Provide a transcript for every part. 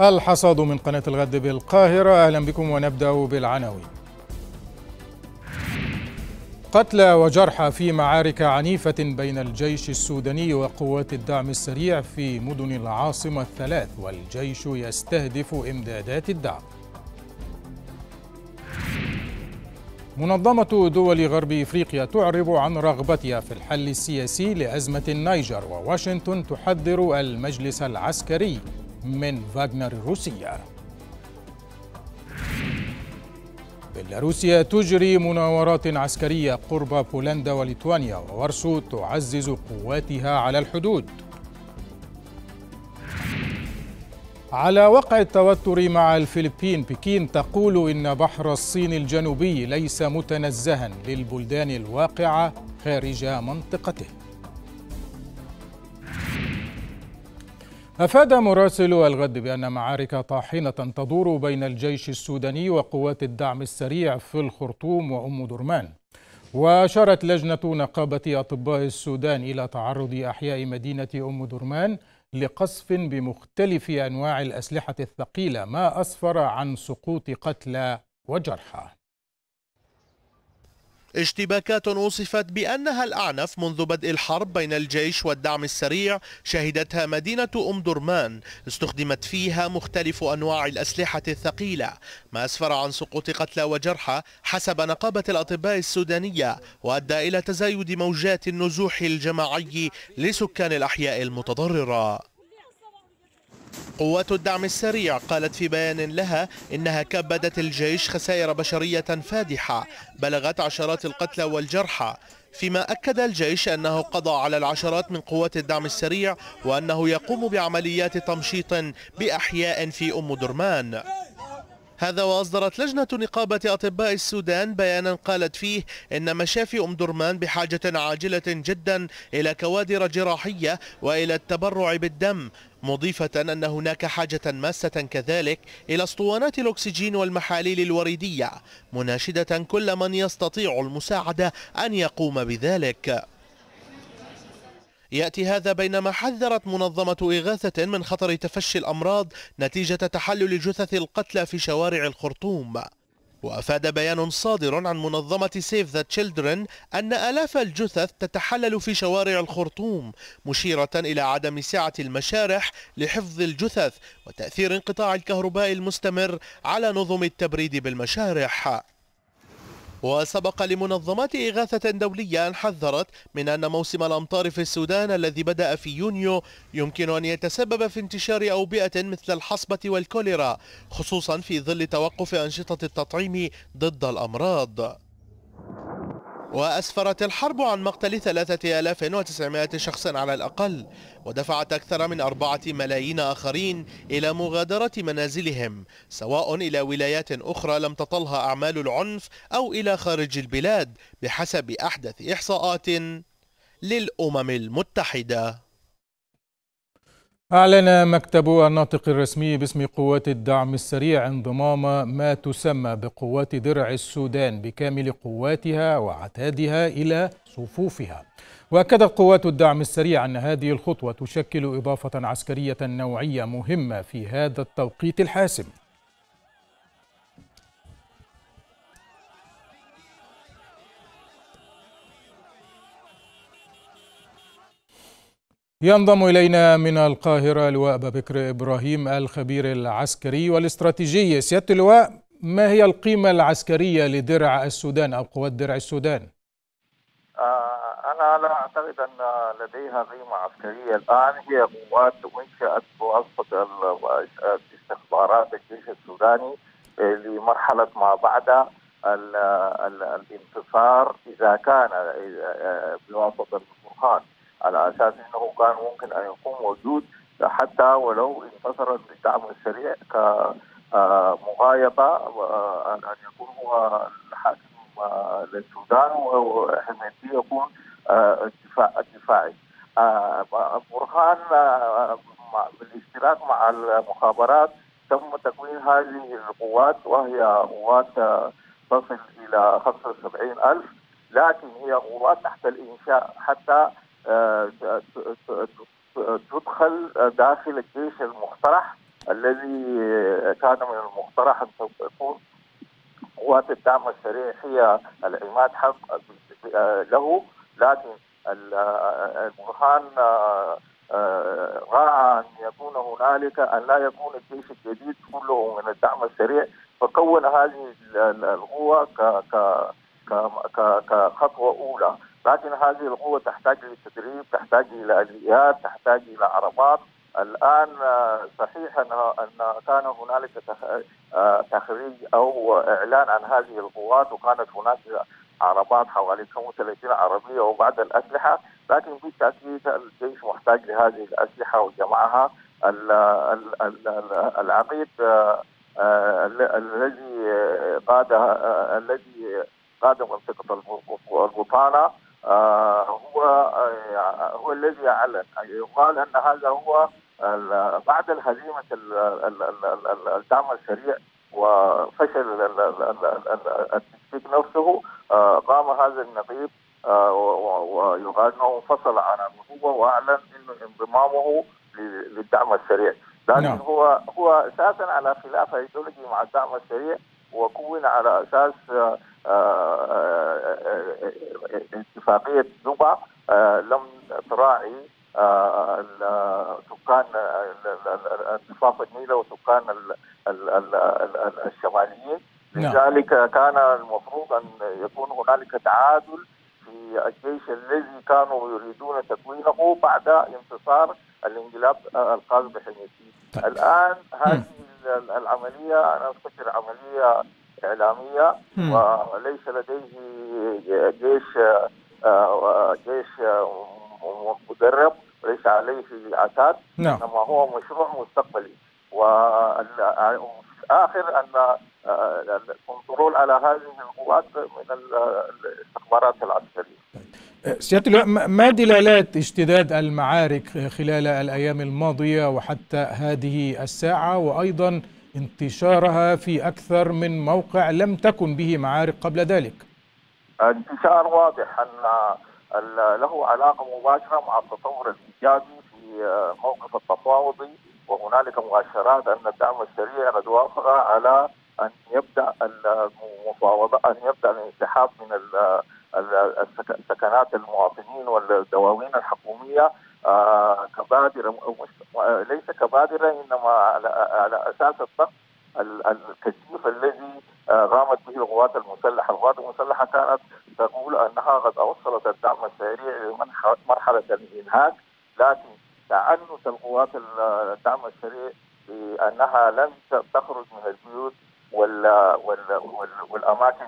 الحصاد من قناة الغد بالقاهرة أهلا بكم ونبدأ بالعناوين قتلى وجرحى في معارك عنيفة بين الجيش السوداني وقوات الدعم السريع في مدن العاصمة الثلاث والجيش يستهدف إمدادات الدعم منظمة دول غرب إفريقيا تعرب عن رغبتها في الحل السياسي لأزمة النيجر وواشنطن تحذر المجلس العسكري من فاغنر الروسية بيلاروسيا تجري مناورات عسكرية قرب بولندا وليتوانيا وورسو تعزز قواتها على الحدود على وقع التوتر مع الفلبين بكين تقول إن بحر الصين الجنوبي ليس متنزها للبلدان الواقعة خارج منطقته أفاد مراسل الغد بأن معارك طاحنة تدور بين الجيش السوداني وقوات الدعم السريع في الخرطوم وأم درمان وأشارت لجنة نقابة أطباء السودان إلى تعرض أحياء مدينة أم درمان لقصف بمختلف أنواع الأسلحة الثقيلة ما أسفر عن سقوط قتلى وجرحى اشتباكات وصفت بأنها الأعنف منذ بدء الحرب بين الجيش والدعم السريع شهدتها مدينة أم درمان استخدمت فيها مختلف أنواع الأسلحة الثقيلة ما أسفر عن سقوط قتلى وجرحى حسب نقابة الأطباء السودانية وأدى إلى تزايد موجات النزوح الجماعي لسكان الأحياء المتضررة قوات الدعم السريع قالت في بيان لها إنها كبدت الجيش خسائر بشرية فادحة بلغت عشرات القتلى والجرحى فيما أكد الجيش أنه قضى على العشرات من قوات الدعم السريع وأنه يقوم بعمليات تمشيط بأحياء في أم درمان هذا وأصدرت لجنة نقابة أطباء السودان بيانا قالت فيه إن مشافي أم درمان بحاجة عاجلة جدا إلى كوادر جراحية وإلى التبرع بالدم مضيفة أن هناك حاجة ماسة كذلك إلى اسطوانات الأكسجين والمحاليل الوريدية مناشدة كل من يستطيع المساعدة أن يقوم بذلك يأتي هذا بينما حذرت منظمة إغاثة من خطر تفشي الأمراض نتيجة تحلل جثث القتلى في شوارع الخرطوم وأفاد بيان صادر عن منظمة سيف ذا تشيلدرن أن آلاف الجثث تتحلل في شوارع الخرطوم مشيرة إلى عدم سعة المشارح لحفظ الجثث وتأثير انقطاع الكهرباء المستمر على نظم التبريد بالمشارح وسبق لمنظمات إغاثة دولية أن حذرت من أن موسم الأمطار في السودان الذي بدأ في يونيو يمكن أن يتسبب في انتشار أوبئة مثل الحصبة والكوليرا خصوصا في ظل توقف أنشطة التطعيم ضد الأمراض وأسفرت الحرب عن مقتل 3900 شخص على الأقل ودفعت أكثر من أربعة ملايين آخرين إلى مغادرة منازلهم سواء إلى ولايات أخرى لم تطلها أعمال العنف أو إلى خارج البلاد بحسب أحدث إحصاءات للأمم المتحدة أعلن مكتب الناطق الرسمي باسم قوات الدعم السريع انضمام ما تسمى بقوات درع السودان بكامل قواتها وعتادها إلى صفوفها وأكدت قوات الدعم السريع أن هذه الخطوة تشكل إضافة عسكرية نوعية مهمة في هذا التوقيت الحاسم ينضم إلينا من القاهرة لواء بكر إبراهيم الخبير العسكري والاستراتيجي سيادة اللواء ما هي القيمة العسكرية لدرع السودان أو قوات درع السودان؟ آه، أنا لا أعتقد أن لديها قيمة عسكرية الآن هي قوات وانشأت بواسطة استخبارات الجيش السوداني آه، لمرحلة ما بعد الانتصار إذا كان آه، بواسطة البرهان على اساس انه كان ممكن ان يكون موجود حتى ولو انتصر الدعم السريع كمغايبه ان يكون هو الحاكم للسودان وحمايته يكون آه، الدفاع الدفاعي آه، برهان آه، بالاشتراك مع المخابرات تم تكوين هذه القوات وهي قوات تصل الى 75 الف لكن هي قوات تحت الانشاء حتى تدخل داخل الجيش المقترح الذي كان من المقترح ان تكون قوات الدعم السريع هي العماد حق له لكن البرهان آه، راعى ان يكون هنالك ان لا يكون الجيش الجديد كله من الدعم السريع فكون هذه القوه كخطوه اولى لكن هذه القوة تحتاج لتدريب تحتاج إلى أدويات تحتاج إلى عربات الآن آه، صحيح أن أن كان هنالك آه، تخريج أو إعلان عن هذه القوات وكانت هناك عربات حوالي 35 عربية وبعض الأسلحة لكن بالتأكيد الجيش محتاج لهذه الأسلحة وجمعها العقيد آه، الذي قاد الذي قاد منطقة البطانة آه، هو آه، هو الذي اعلن يقال ان هذا هو بعد الهزيمه الدعم السريع وفشل التشكيك نفسه آه، قام هذا النقيب ويقال انه فصل عن النخبه واعلن انه انضمامه للدعم السريع لكن نعم. هو هو اساسا على خلاف ايديولوجي مع الدعم السريع وكون على اساس اتفاقيه دوبا آه، لم تراعي سكان آه، ضفاف النيلة وسكان الشماليين نعم. لذلك كان المفروض ان يكون هنالك تعادل في الجيش الذي كانوا يريدون تكوينه بعد انتصار الانقلاب القادم بحميتي طيب. الان هذه العمليه انا افتكر عمليه إعلامية وليس لديه جيش آه، جيش مدرب وليس عليه عتاد نعم. إنما هو مشروع مستقبلي والآخر الآخر أن آه، الكنترول على هذه القوات من الاستخبارات العسكريه. سيادة ما دلالات اشتداد المعارك خلال الأيام الماضية وحتى هذه الساعة وأيضا انتشارها في أكثر من موقع لم تكن به معارك قبل ذلك انتشار واضح أن له علاقة مباشرة مع التطور الإيجابي في موقف التفاوضي وهنالك مؤشرات أن الدعم السريع قد وافق على أن يبدأ المفاوضة أن يبدأ الانسحاب من السكنات المواطنين والدواوين الحكومية آه، كبادرة ليس كبادرة إنما على, على أساس الضغط الكثيف الذي آه، قامت به القوات المسلحة القوات المسلحة كانت تقول أنها قد أوصلت الدعم السريع لمرحلة الإنهاك لكن تعنت القوات الدعم السريع بأنها لم تخرج من البيوت والأماكن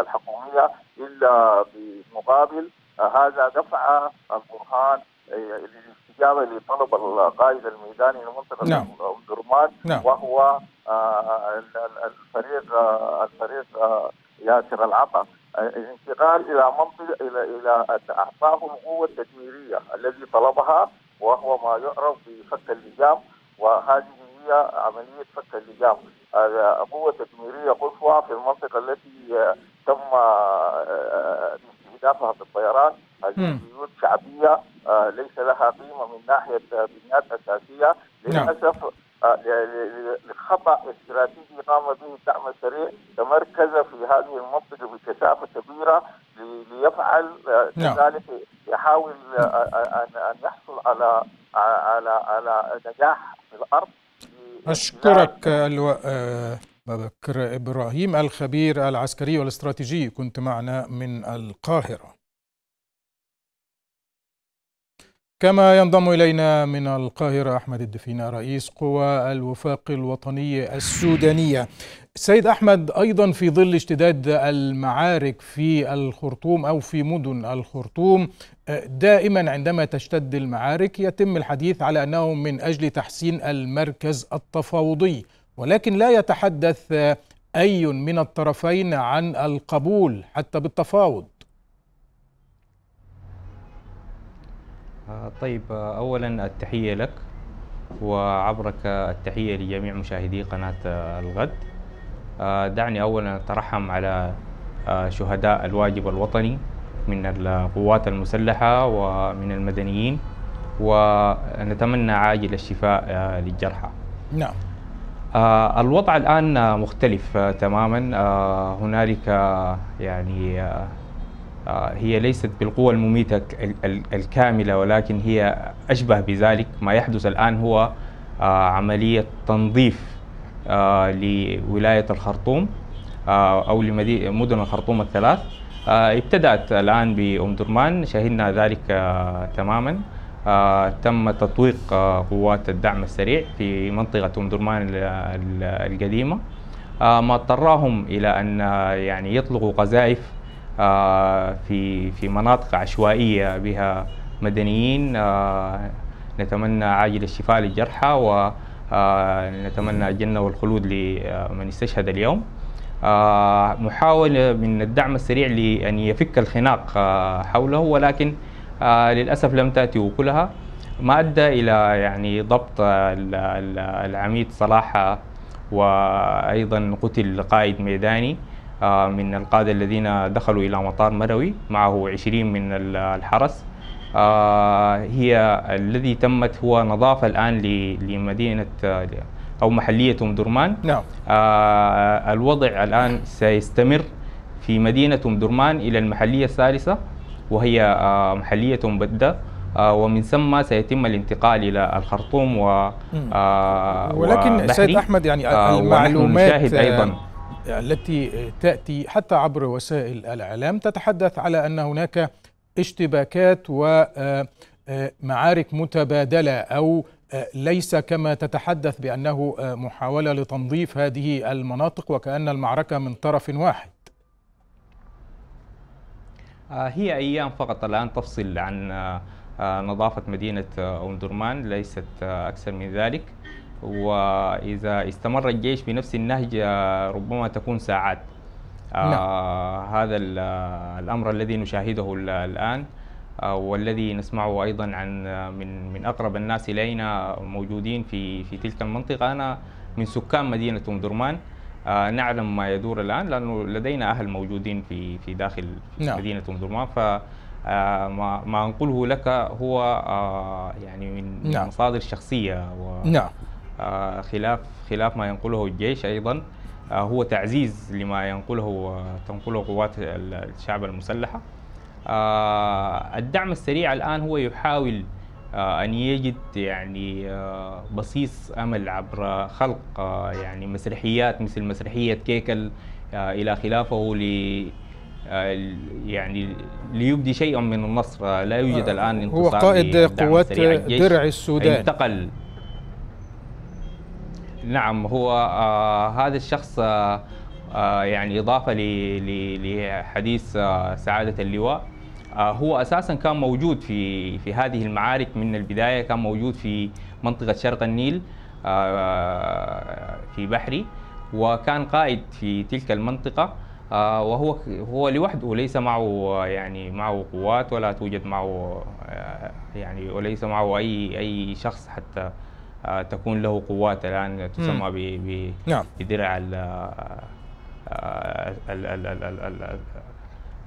الحكومية إلا بمقابل آه، هذا دفع البرهان الاستجابه لطلب القائد الميداني لمنطقه نعم. درمان نعم. وهو آه، الفريق آه، الفريق آه، ياسر العطا الانتقال الى منطقه الى الى اعطاه القوه التدميريه الذي طلبها وهو ما يعرف بفك اللجام وهذه هي عمليه فك اللجام قوه تدميريه قصوى في المنطقه التي تم استهدافها بالطيران بيوت شعبية آه، ليس لها قيمة من ناحية آه، بنيات أساسية نعم. للأسف آه، لخطأ استراتيجي قام به الدعم السريع تمركز في هذه المنطقة بكثافة كبيرة ليفعل نعم. ذلك يحاول أن يحصل على على على نجاح في الأرض أشكرك الو... بكر إبراهيم الخبير العسكري والاستراتيجي كنت معنا من القاهرة كما ينضم إلينا من القاهرة أحمد الدفينة رئيس قوى الوفاق الوطني السودانية سيد أحمد أيضا في ظل اشتداد المعارك في الخرطوم أو في مدن الخرطوم دائما عندما تشتد المعارك يتم الحديث على أنه من أجل تحسين المركز التفاوضي ولكن لا يتحدث أي من الطرفين عن القبول حتى بالتفاوض آه، طيب آه، اولا التحيه لك وعبرك التحيه لجميع مشاهدي قناه آه، الغد دعني اولا اترحم على شهداء الواجب الوطني من القوات المسلحه ومن المدنيين ونتمنى عاجل الشفاء للجرحى نعم الوضع الان مختلف تماما هنالك يعني آه، هي ليست بالقوة المميتة الكاملة ولكن هي أشبه بذلك ما يحدث الآن هو آه، عملية تنظيف آه، لولاية الخرطوم أو لمدن الخرطوم الثلاث ابتدأت الآن بأم درمان شهدنا ذلك تماما تم تطويق قوات الدعم السريع في منطقة أم درمان القديمة ما اضطرهم إلى أن يعني يطلقوا قذائف آه، في في مناطق عشوائية بها مدنيين آه، نتمنى عاجل الشفاء للجرحى ونتمنى آه، الجنة والخلود لمن استشهد اليوم محاولة من الدعم السريع لأن يفك الخناق حوله ولكن للأسف لم تأتي وكلها ما أدى إلى يعني ضبط العميد صلاح وأيضا قتل قائد ميداني آه، من القادة الذين دخلوا إلى مطار مروي معه 20 من الحرس آه، هي الذي تمت هو نظافة الآن لمدينة آه، أو محلية أم درمان نعم. الوضع الآن سيستمر في مدينة أم درمان إلى المحلية الثالثة وهي محلية أم بدة ومن ثم سيتم الانتقال الى الخرطوم و ولكن سيد احمد يعني المعلومات ونشاهد ايضا التي تاتي حتى عبر وسائل الاعلام تتحدث على ان هناك اشتباكات ومعارك آه، آه، متبادله او آه، ليس كما تتحدث بانه محاوله لتنظيف هذه المناطق وكان المعركه من طرف واحد هي ايام فقط الان تفصل عن نظافه مدينه اوندرمان ليست اكثر من ذلك واذا استمر الجيش بنفس النهج آه، ربما تكون ساعات آه، نعم. آه هذا الامر الذي نشاهده الان آه، والذي نسمعه ايضا عن من من اقرب الناس الينا موجودين في في تلك المنطقه انا من سكان مدينه ام درمان آه نعلم ما يدور الان لانه لدينا اهل موجودين في في داخل نعم. مدينه ام درمان ف ما ما انقله لك هو يعني من نعم. مصادر شخصيه و نعم آه، خلاف خلاف ما ينقله الجيش ايضا آه، هو تعزيز لما ينقله آه، تنقله قوات الشعب المسلحه الدعم السريع الان هو يحاول ان يجد يعني بصيص امل عبر خلق يعني مسرحيات مثل مسرحيه كيكل الى خلافه ل يعني ليبدي شيئا من النصر لا يوجد الان انتصار هو قائد قوات درع السودان انتقل نعم هو آه هذا الشخص آه, آه، يعني إضافة لحديث آه سعادة اللواء آه، هو أساسا كان موجود في في هذه المعارك من البداية كان موجود في منطقة شرق النيل آه، في بحري وكان قائد في تلك المنطقة وهو هو لوحده ليس معه يعني معه قوات ولا توجد معه يعني وليس معه أي أي شخص حتى آه، تكون له قوات الان تسمى ب نعم. بدرع آه،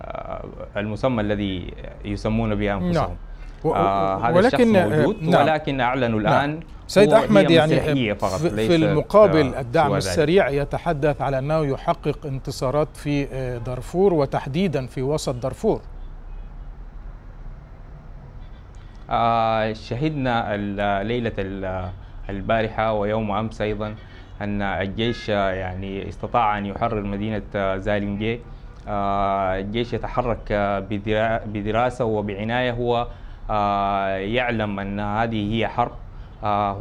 آه، المسمى الذي يسمون به نعم. انفسهم نعم. آه هذا ولكن الشخص موجود نعم ولكن اعلنوا الان نعم سيد احمد يعني فقط في, في المقابل الدعم السريع يتحدث على انه يحقق انتصارات في دارفور وتحديدا في وسط دارفور آه، شهدنا ليلة البارحة ويوم أمس أيضا أن الجيش آه، يعني استطاع أن يحرر مدينة آه، زالنجي الجيش يتحرك بدراسة وبعناية هو يعلم أن هذه هي حرب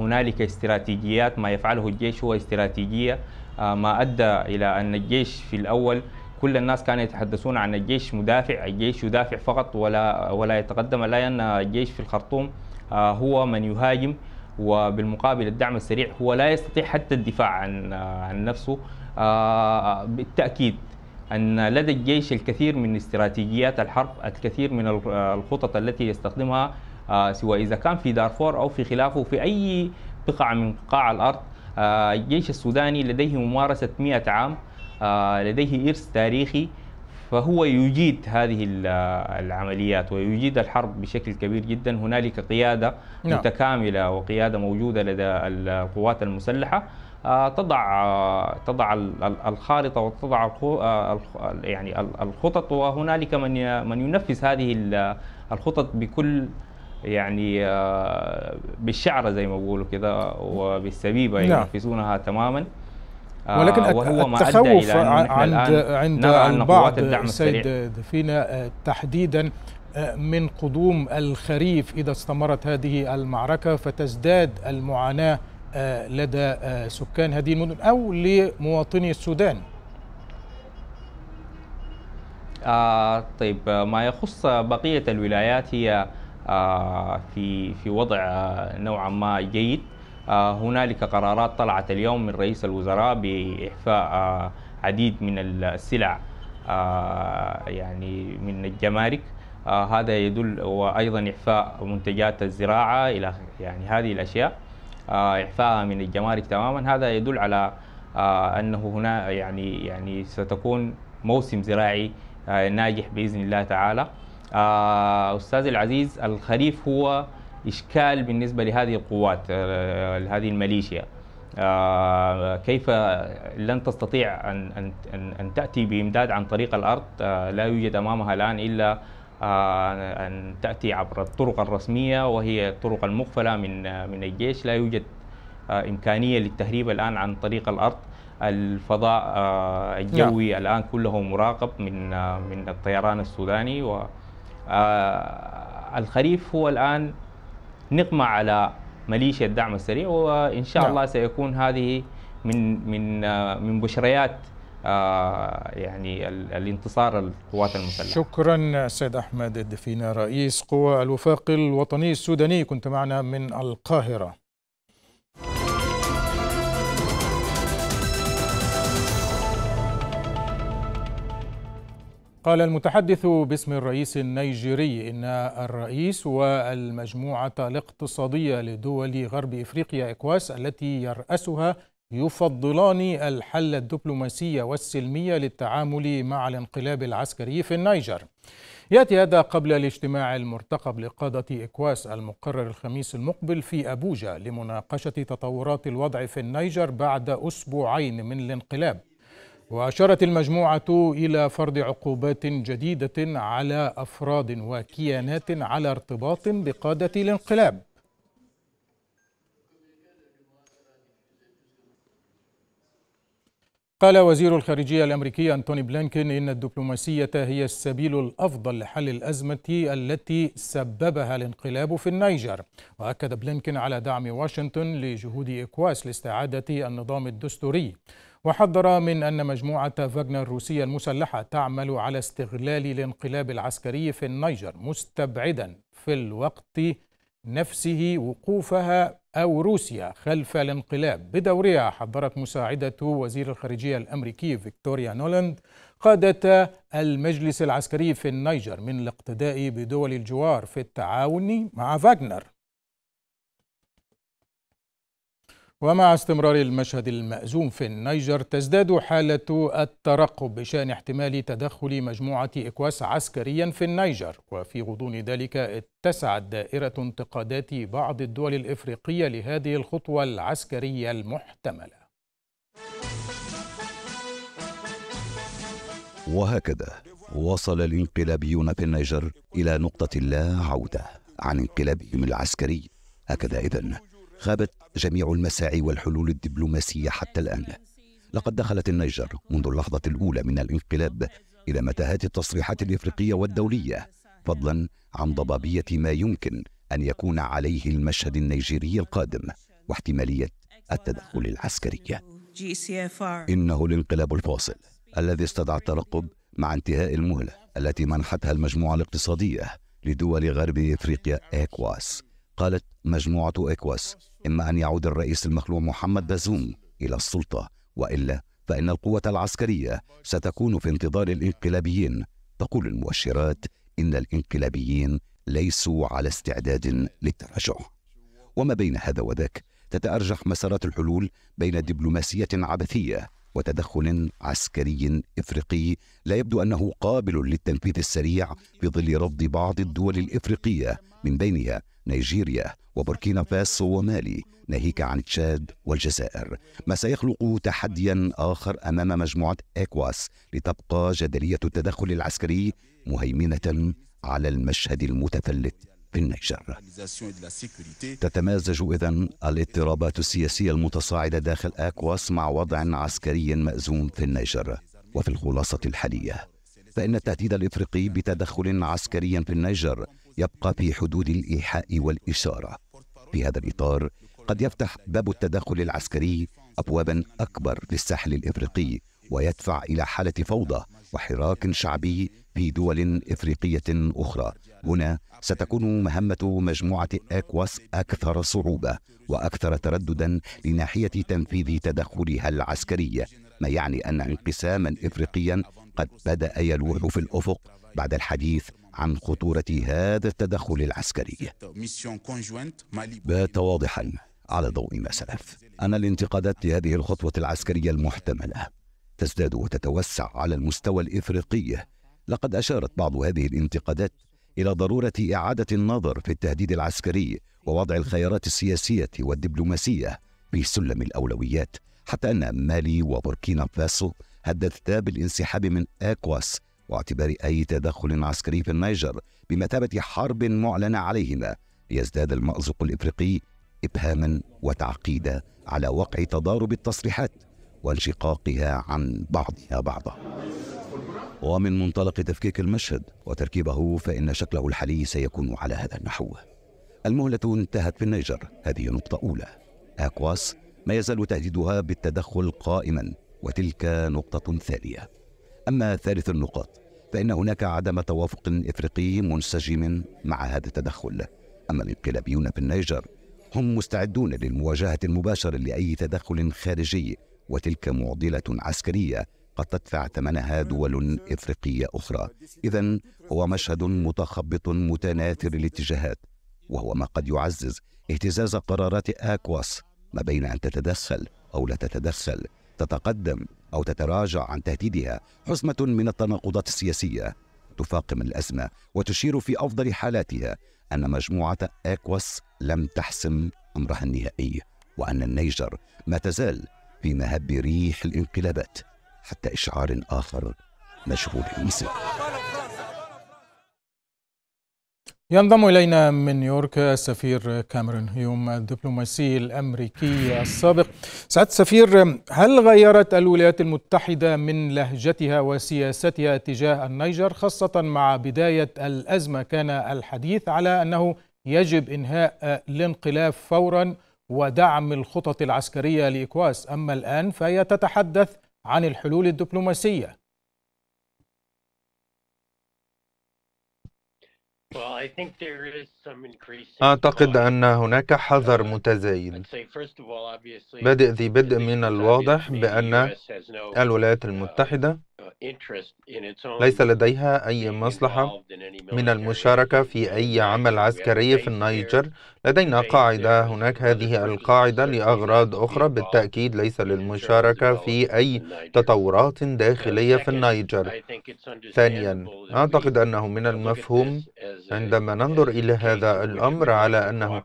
هنالك استراتيجيات ما يفعله الجيش هو استراتيجية ما أدى إلى أن الجيش في الأول كل الناس كانوا يتحدثون عن الجيش مدافع الجيش يدافع فقط ولا ولا يتقدم لا أن الجيش في الخرطوم آه، هو من يهاجم وبالمقابل الدعم السريع هو لا يستطيع حتى الدفاع عن آه، عن نفسه آه، بالتأكيد أن لدى الجيش الكثير من استراتيجيات الحرب الكثير من الخطط التي يستخدمها سواء إذا كان في دارفور أو في خلافه في أي بقعة من قاع الأرض الجيش السوداني لديه ممارسة 100 عام آه، لديه إرث تاريخي فهو يجيد هذه العمليات ويجيد الحرب بشكل كبير جدا هنالك قيادة نعم. متكاملة وقيادة موجودة لدى القوات المسلحة آه، تضع تضع الخارطة وتضع آه، يعني الخطط وهنالك من من ينفذ هذه الخطط بكل يعني بالشعرة زي ما بيقولوا كذا وبالسبيبة نعم. ينفذونها تماما ولكن آه، وهو ما التخوف أدى إلى عند عند قوات الدعم السيد فينا آه، تحديدا آه، من قدوم الخريف إذا استمرت هذه المعركة فتزداد المعاناة لدى سكان هذه المدن أو لمواطني السودان آه طيب ما يخص بقية الولايات هي آه في في وضع نوعا ما جيد آه، هنالك قرارات طلعت اليوم من رئيس الوزراء بإحفاء آه، عديد من السلع آه، يعني من الجمارك هذا يدل وأيضا إحفاء منتجات الزراعة إلى يعني هذه الأشياء إحفاءها من الجمارك تماما هذا يدل على أنه هنا يعني يعني ستكون موسم زراعي ناجح بإذن الله تعالى أستاذ العزيز الخريف هو إشكال بالنسبة لهذه القوات لهذه آه، الميليشيا آه، كيف لن تستطيع أن, أن, أن تأتي بإمداد عن طريق الأرض آه، لا يوجد أمامها الآن إلا أن تأتي عبر الطرق الرسمية وهي الطرق المقفلة من من الجيش لا يوجد إمكانية للتهريب الآن عن طريق الأرض الفضاء الجوي نعم. الآن كله مراقب من من الطيران السوداني و الخريف هو الآن نقمع على مليشيا الدعم السريع وان شاء نعم. الله سيكون هذه من من آه، من بشريات آه، يعني الانتصار القوات المسلحه. شكرا سيد احمد الدفينه رئيس قوى الوفاق الوطني السوداني كنت معنا من القاهره. قال المتحدث باسم الرئيس النيجيري إن الرئيس والمجموعة الاقتصادية لدول غرب إفريقيا إكواس التي يرأسها يفضلان الحل الدبلوماسي والسلمي للتعامل مع الانقلاب العسكري في النيجر يأتي هذا قبل الاجتماع المرتقب لقادة إكواس المقرر الخميس المقبل في أبوجا لمناقشة تطورات الوضع في النيجر بعد أسبوعين من الانقلاب وأشارت المجموعة إلى فرض عقوبات جديدة على أفراد وكيانات على ارتباط بقادة الانقلاب قال وزير الخارجية الأمريكي أنتوني بلينكن إن الدبلوماسية هي السبيل الأفضل لحل الأزمة التي سببها الانقلاب في النيجر وأكد بلينكن على دعم واشنطن لجهود إكواس لاستعادة النظام الدستوري وحذر من أن مجموعة فاغنر الروسية المسلحة تعمل على استغلال الانقلاب العسكري في النيجر مستبعدا في الوقت نفسه وقوفها أو روسيا خلف الانقلاب بدورها حذرت مساعدة وزير الخارجية الأمريكي فيكتوريا نولند قادة المجلس العسكري في النيجر من الاقتداء بدول الجوار في التعاون مع فاغنر ومع استمرار المشهد المأزوم في النيجر تزداد حالة الترقب بشأن احتمال تدخل مجموعة إكواس عسكريا في النيجر وفي غضون ذلك اتسعت دائرة انتقادات بعض الدول الإفريقية لهذه الخطوة العسكرية المحتملة وهكذا وصل الانقلابيون في النيجر إلى نقطة لا عودة عن انقلابهم العسكري هكذا إذن غابت جميع المساعي والحلول الدبلوماسية حتى الآن لقد دخلت النيجر منذ اللحظة الأولى من الانقلاب إلى متاهات التصريحات الإفريقية والدولية فضلا عن ضبابية ما يمكن أن يكون عليه المشهد النيجيري القادم واحتمالية التدخل العسكري إنه الانقلاب الفاصل الذي استدعى الترقب مع انتهاء المهلة التي منحتها المجموعة الاقتصادية لدول غرب إفريقيا إيكواس قالت مجموعة إكواس إما أن يعود الرئيس المخلوع محمد بازوم إلى السلطة وإلا فإن القوة العسكرية ستكون في انتظار الإنقلابيين تقول المؤشرات إن الإنقلابيين ليسوا على استعداد للتراجع وما بين هذا وذاك تتأرجح مسارات الحلول بين دبلوماسية عبثية وتدخل عسكري افريقي لا يبدو انه قابل للتنفيذ السريع في ظل رفض بعض الدول الافريقيه من بينها نيجيريا وبوركينا فاسو ومالي ناهيك عن تشاد والجزائر ما سيخلق تحديا آخر أمام مجموعة إكواس لتبقى جدلية التدخل العسكري مهيمنة على المشهد المتفلت في النيجر تتمازج إذا الاضطرابات السياسية المتصاعدة داخل أكواس مع وضع عسكري مأزوم في النيجر وفي الخلاصة الحالية فإن التهديد الإفريقي بتدخل عسكري في النيجر يبقى في حدود الإيحاء والإشارة في هذا الإطار قد يفتح باب التدخل العسكري أبوابا أكبر للساحل الإفريقي ويدفع إلى حالة فوضى وحراك شعبي في دول إفريقية أخرى هنا ستكون مهمة مجموعة أكواس أكثر صعوبة وأكثر ترددا لناحية تنفيذ تدخلها العسكري ما يعني أن انقساما إفريقيا قد بدأ يلوح في الأفق بعد الحديث عن خطورة هذا التدخل العسكري بات واضحا على ضوء ما سلف أن الانتقادات لهذه الخطوة العسكرية المحتملة تزداد وتتوسع على المستوى الإفريقي لقد أشارت بعض هذه الانتقادات إلى ضرورة إعادة النظر في التهديد العسكري ووضع الخيارات السياسية والدبلوماسية في سلم الأولويات حتى أن مالي وبوركينا فاسو هددتا بالانسحاب من أكواس واعتبار أي تدخل عسكري في النيجر بمثابة حرب معلنة عليهما ليزداد المأزق الإفريقي إبهاما وتعقيدا على وقع تضارب التصريحات وانشقاقها عن بعضها بعضا ومن منطلق تفكيك المشهد وتركيبه فإن شكله الحالي سيكون على هذا النحو المهلة انتهت في النيجر هذه نقطة أولى أكواس ما يزال تهديدها بالتدخل قائما وتلك نقطة ثانية أما ثالث النقاط فإن هناك عدم توافق إفريقي منسجم مع هذا التدخل أما الانقلابيون في النيجر هم مستعدون للمواجهة المباشرة لأي تدخل خارجي وتلك معضلة عسكرية قد تدفع ثمنها دول إفريقية أخرى إذا هو مشهد متخبط متناثر الاتجاهات وهو ما قد يعزز اهتزاز قرارات آكواس ما بين أن تتدخل أو لا تتدخل تتقدم أو تتراجع عن تهديدها حسمة من التناقضات السياسية تفاقم الأزمة وتشير في أفضل حالاتها أن مجموعة أكوس لم تحسم أمرها النهائي وأن النيجر ما تزال في مهب ريح الانقلابات حتى إشعار آخر مجهول النسبة ينضم إلينا من نيويورك السفير كاميرون هيوم الدبلوماسي الأمريكي السابق سعادة السفير هل غيرت الولايات المتحدة من لهجتها وسياستها تجاه النيجر خاصة مع بداية الأزمة كان الحديث على أنه يجب إنهاء الانقلاب فورا ودعم الخطط العسكرية لإكواس أما الآن فهي تتحدث عن الحلول الدبلوماسية أعتقد أن هناك حذر uh, متزايد بادئ ذي بدء من الواضح بأن الولايات المتحدة uh, ليس لديها أي مصلحة من المشاركة في أي عمل عسكري في النيجر لدينا قاعدة هناك هذه القاعدة لأغراض أخرى بالتأكيد ليس للمشاركة في أي تطورات داخلية في النيجر ثانيا أعتقد أنه من المفهوم عندما ننظر إلى هذا الأمر على أنه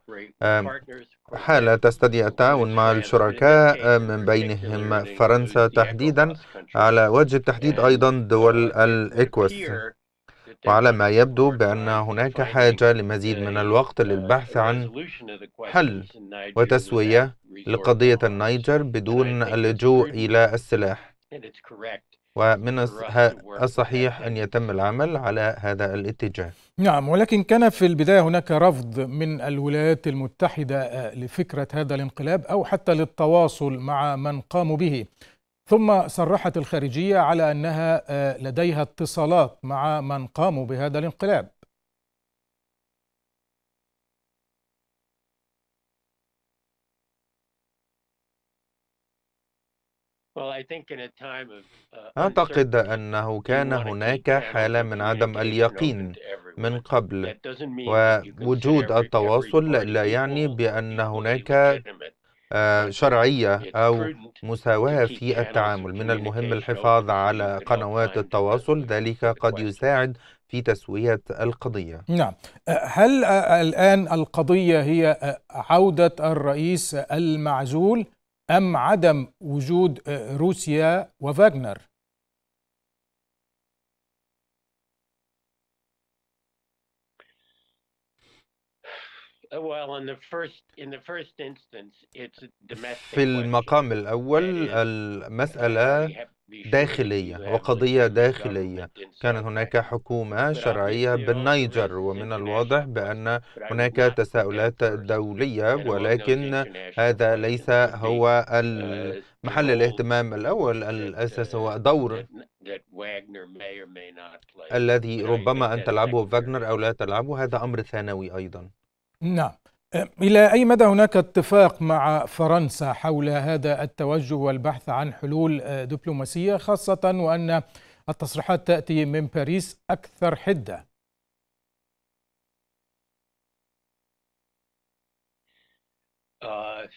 حالة تستدعي التعاون مع الشركاء من بينهم فرنسا تحديدا على وجه التحديد أيضا دول الإكوس وعلى ما يبدو بأن هناك حاجة لمزيد من الوقت للبحث عن حل وتسوية لقضية النيجر بدون اللجوء إلى السلاح ومن الصحيح أن يتم العمل على هذا الاتجاه نعم ولكن كان في البداية هناك رفض من الولايات المتحدة آه، لفكرة هذا الانقلاب أو حتى للتواصل مع من قاموا به ثم صرحت الخارجية على أنها آه، لديها اتصالات مع من قاموا بهذا الانقلاب Uh, أعتقد أنه كان هناك حالة من عدم اليقين من قبل ووجود التواصل لا يعني بأن هناك آه، شرعية أو مساواة في التعامل من المهم الحفاظ على قنوات التواصل ذلك قد يساعد في تسوية القضية نعم آه، هل آه، الآن القضية هي عودة الرئيس المعزول أم عدم وجود آه، روسيا وفاغنر؟ في المقام الأول المسألة داخلية وقضية داخلية كان هناك حكومة شرعية بالنيجر إيه، ومن الواضح بأن إيه، هناك إيه، تساؤلات دولية يعني ولكن هذا ليس هو آه، محل الاهتمام الأول الأساس هو uh, دور الذي ربما أن تلعبه فاغنر أو لا تلعبه هذا أمر ثانوي أيضا نعم إلى أي مدى هناك اتفاق مع فرنسا حول هذا التوجه والبحث عن حلول أه، دبلوماسية خاصة وأن التصريحات تأتي من باريس أكثر حدة uh,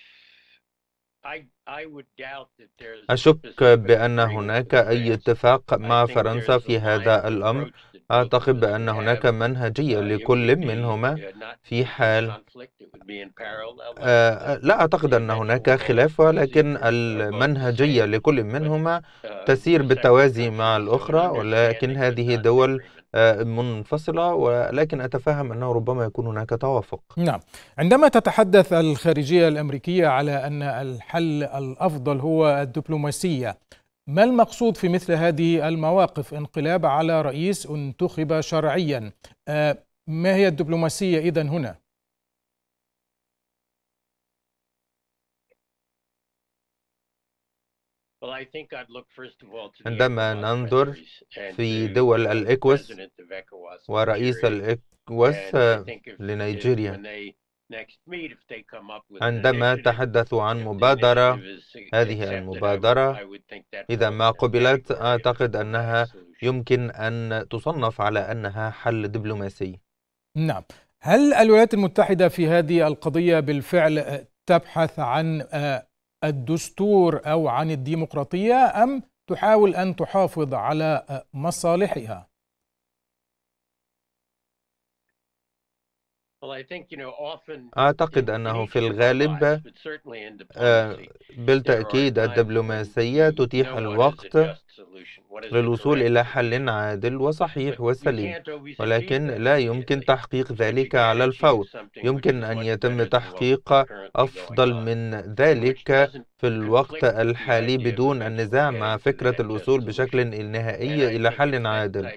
أشك بأن هناك أي اتفاق مع فرنسا في هذا الأمر أعتقد بأن هناك منهجية uh, لكل منهما uh, في حال uh, لا أعتقد أن هناك خلاف ولكن المنهجية لكل منهما تسير بالتوازي مع الأخرى ولكن هذه دول منفصلة ولكن أتفهم أنه ربما يكون هناك توافق نعم عندما تتحدث الخارجية الأمريكية على أن الحل الأفضل هو الدبلوماسية ما المقصود في مثل هذه المواقف انقلاب على رئيس انتخب شرعيا آه، ما هي الدبلوماسية إذا هنا؟ عندما ننظر في دول الإكوس ورئيس الإكوس لنيجيريا عندما تحدثوا عن مبادرة هذه المبادرة إذا ما قبلت أعتقد أنها يمكن أن تصنف على أنها حل دبلوماسي نعم هل الولايات المتحدة في هذه القضية بالفعل تبحث عن آه، الدستور أو عن الديمقراطية أم تحاول أن تحافظ على آه، مصالحها؟ أعتقد أنه في الغالب آه، بالتأكيد الدبلوماسية تتيح الوقت للوصول إلى حل عادل وصحيح وسليم ولكن لا يمكن تحقيق ذلك على الفور يمكن أن يتم تحقيق أفضل من ذلك في الوقت الحالي بدون النزاع مع فكرة الوصول بشكل نهائي إلى حل عادل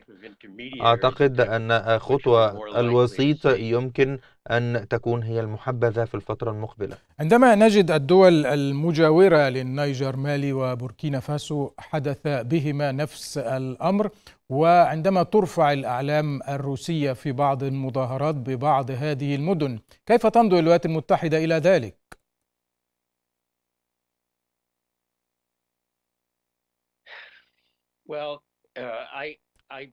أعتقد أن خطوة الوسيط يمكن أن تكون هي المحبذة في الفترة المقبلة عندما نجد الدول المجاورة للنيجر مالي وبوركينا فاسو حدث بهما نفس الأمر وعندما ترفع الأعلام الروسية في بعض المظاهرات ببعض هذه المدن كيف تنظر الولايات المتحدة إلى ذلك؟ Well, uh, I, I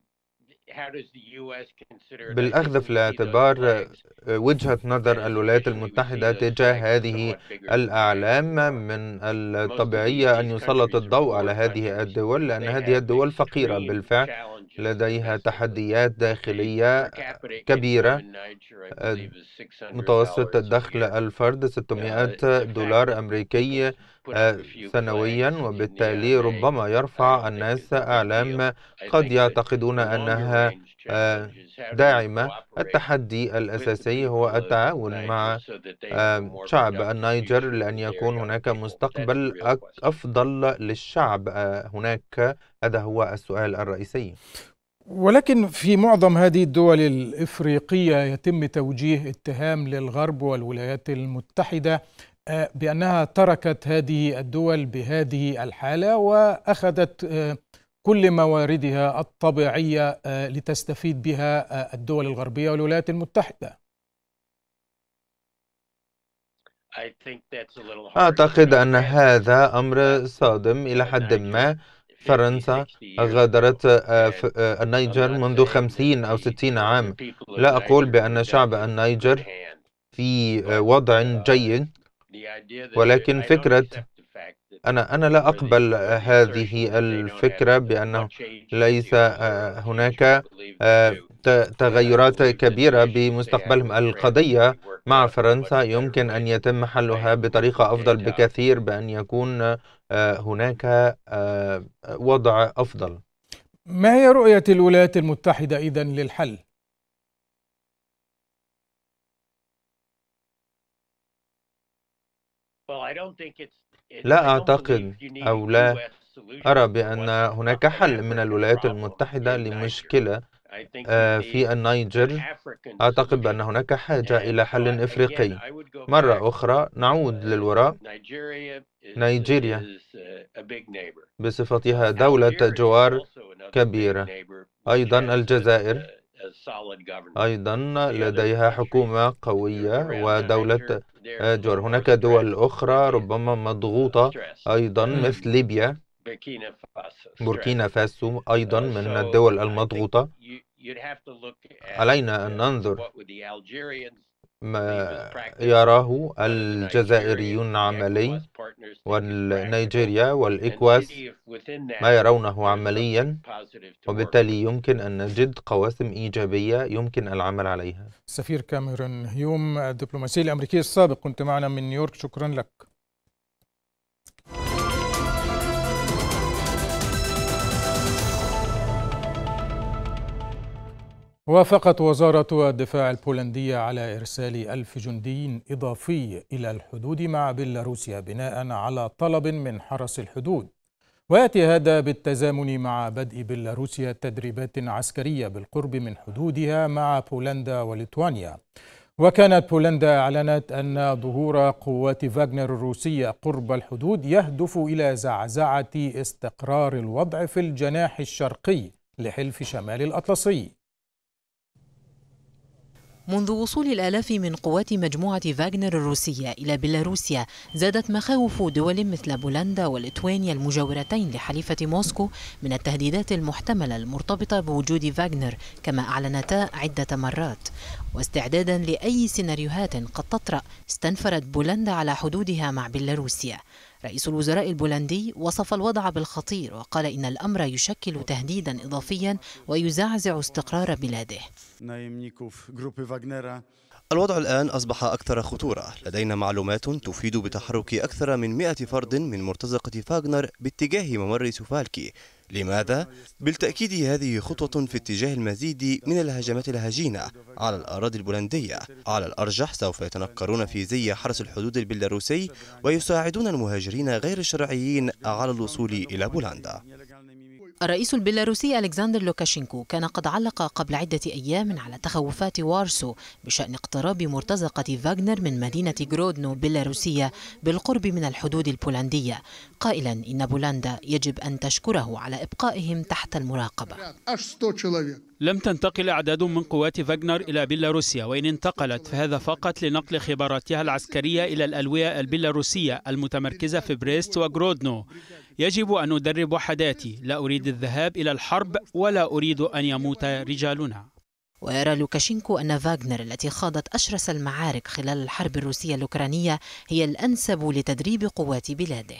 بالأخذ في الاعتبار وجهة نظر الولايات المتحدة تجاه هذه الأعلام من الطبيعية أن يسلط الضوء على هذه الدول لأن هذه الدول فقيرة بالفعل لديها تحديات داخلية كبيرة آه، متوسط الدخل الفرد 600 uh, دولار أمريكي آه، سنويا وبالتالي ربما يرفع آه، الناس أعلام قد يعتقدون أنها آه، داعمة التحدي الأساسي هو التعاون مع شعب النيجر لأن يكون هناك مستقبل أفضل للشعب هناك هذا هو السؤال الرئيسي ولكن في معظم هذه الدول الافريقيه يتم توجيه اتهام للغرب والولايات المتحده بأنها تركت هذه الدول بهذه الحالة وأخذت آه، كل مواردها الطبيعية آه، لتستفيد بها آه، الدول الغربية والولايات المتحدة أعتقد أن هذا أمر صادم إلى حد ما فرنسا غادرت النيجر منذ خمسين أو ستين عام لا أقول بأن شعب النيجر في وضع uh, جيد ولكن فكرة أنا أنا لا أقبل هذه الفكرة بأنه ليس آه، هناك آه، تغيرات كبيرة بمستقبلهم القضية مع فرنسا يمكن أن يتم حلها بطريقة أفضل uh, بكثير بأن يكون آه، هناك وضع أفضل ما هي رؤية الولايات المتحدة إذن للحل؟ لا أعتقد أو لا أرى بأن هناك حل من الولايات المتحدة لمشكلة آه، في النيجر أعتقد بأن هناك حاجة إلى حل إفريقي مرة أخرى نعود uh, للوراء نيجيريا uh, بصفتها دولة جوار كبيرة أيضا uh, الجزائر أيضا لديها حكومة قوية ودولة آه، جور هناك دول أخرى ربما مضغوطة أيضا hmm. مثل ليبيا بوركينا فاسو أيضا uh, من الدول المضغوطة علينا أن uh, ننظر ما يراه الجزائريون عملي والنيجيريا والإكواس ما يرونه عمليا وبالتالي يمكن أن نجد قواسم إيجابية يمكن العمل عليها سفير كاميرون هيوم الدبلوماسية الأمريكية السابق كنت معنا من نيويورك شكرا لك وافقت وزارة الدفاع البولندية على إرسال ألف جندي إضافي إلى الحدود مع بيلاروسيا بناء على طلب من حرس الحدود ويأتي هذا بالتزامن مع بدء بيلاروسيا تدريبات عسكرية بالقرب من حدودها مع بولندا وليتوانيا وكانت بولندا أعلنت أن ظهور قوات فاغنر الروسية قرب الحدود يهدف إلى زعزعة استقرار الوضع في الجناح الشرقي لحلف شمال الأطلسي منذ وصول الآلاف من قوات مجموعة فاغنر الروسية إلى بيلاروسيا زادت مخاوف دول مثل بولندا وليتوانيا المجاورتين لحليفة موسكو من التهديدات المحتملة المرتبطة بوجود فاغنر كما أعلنتا عدة مرات واستعدادا لأي سيناريوهات قد تطرأ استنفرت بولندا على حدودها مع بيلاروسيا رئيس الوزراء البولندي وصف الوضع بالخطير وقال إن الأمر يشكل تهديدا إضافيا ويزعزع استقرار بلاده الوضع الآن أصبح أكثر خطورة لدينا معلومات تفيد بتحرك أكثر من مئة فرد من مرتزقة فاغنر باتجاه ممر سوفالكي لماذا؟ بالتأكيد هذه خطوة في اتجاه المزيد من الهجمات الهجينة على الأراضي البولندية على الأرجح سوف يتنكرون في زي حرس الحدود البيلاروسي ويساعدون المهاجرين غير الشرعيين على الوصول إلى بولندا الرئيس البيلاروسي ألكسندر لوكاشينكو كان قد علق قبل عدة أيام على تخوفات وارسو بشأن اقتراب مرتزقة فاغنر من مدينة غرودنو بيلاروسية بالقرب من الحدود البولندية قائلا إن بولندا يجب أن تشكره على إبقائهم تحت المراقبة لم تنتقل أعداد من قوات فاغنر إلى بيلاروسيا وإن انتقلت فهذا فقط لنقل خبراتها العسكرية إلى الألوية البيلاروسية المتمركزة في بريست وغرودنو يجب أن أدرب وحداتي لا أريد الذهاب إلى الحرب ولا أريد أن يموت رجالنا ويرى لوكاشينكو أن فاغنر التي خاضت أشرس المعارك خلال الحرب الروسية الأوكرانية هي الأنسب لتدريب قوات بلاده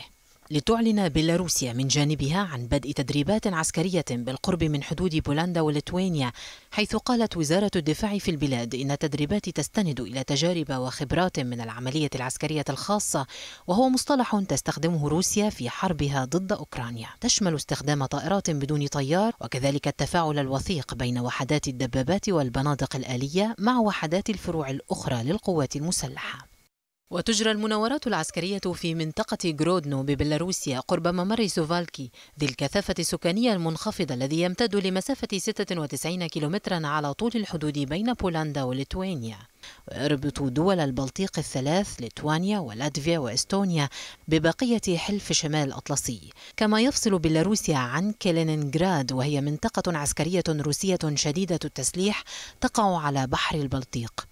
لتعلن بيلاروسيا من جانبها عن بدء تدريبات عسكرية بالقرب من حدود بولندا وليتوانيا حيث قالت وزارة الدفاع في البلاد إن التدريبات تستند إلى تجارب وخبرات من العملية العسكرية الخاصة وهو مصطلح تستخدمه روسيا في حربها ضد أوكرانيا تشمل استخدام طائرات بدون طيار وكذلك التفاعل الوثيق بين وحدات الدبابات والبنادق الآلية مع وحدات الفروع الأخرى للقوات المسلحة وتجرى المناورات العسكرية في منطقة جرودنو ببيلاروسيا قرب ممر سوفالكي ذي الكثافة السكانية المنخفضة الذي يمتد لمسافة 96 كيلومترا على طول الحدود بين بولندا وليتوانيا ويربط دول البلطيق الثلاث ليتوانيا ولاتفيا واستونيا ببقيه حلف شمال الاطلسي، كما يفصل بيلاروسيا عن كيلينينغراد وهي منطقه عسكريه روسيه شديده التسليح تقع على بحر البلطيق.